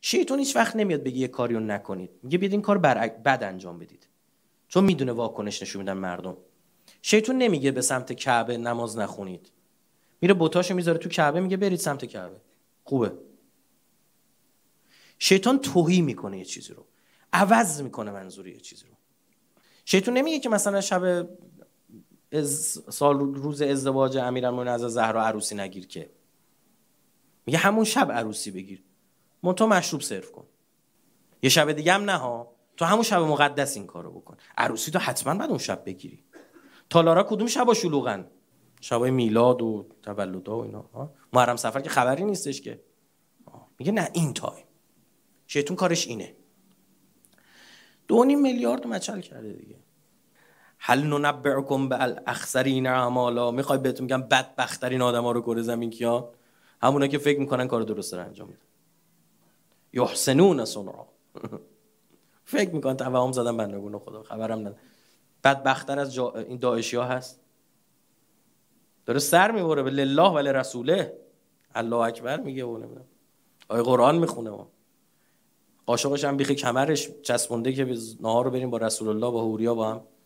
شیطان هیچ وقت نمیاد بگی یه کاریو نکنید میگه بیاد این کار بر... بد انجام بدید چون میدونه واکنش نشون میدن مردم شیطان نمیگه به سمت کعبه نماز نخونید میره بوتاشو میذاره تو کعبه میگه برید سمت کعبه خوبه شیطان توهی میکنه یه چیزی رو عوض میکنه منظور یه چیزی رو شیطان نمیگه که مثلا شب از سال روز ازدواج امیرالمومنین از زهرا عروسی نگیر که میگه همون شب عروسی بگیر تو مشروب سرو کن یه شب دیگه هم نه ها تو همون شب مقدس این کارو بکن عروسی تو حتما بعد اون شب بگیری تالارا کدوم شبا شلوغن شبای میلاد و تولدا و اینا ها محرم سفر که خبری نیستش که میگه نه این تایم شیطون کارش اینه دو نیم میلیارد مچل کرده دیگه حل ننبعکم به الاخسرین اعمالا میخوای بهتون میگم آدم ها رو کره زمین کیا همونا که فکر میکنن کار درست رو انجام میدن یحسنون صنعا فکر میکنن توهم زدن بندگون خدا خبرم بعد بدبختتر از این داعشی ها هست داره سر میبره به لله و رسوله الله اکبر میگه و نمیدونم آیه قرآن میخونه و قاشقش هم بیخی کمرش چسبونده که نهار رو بریم با رسول الله با حوریا با هم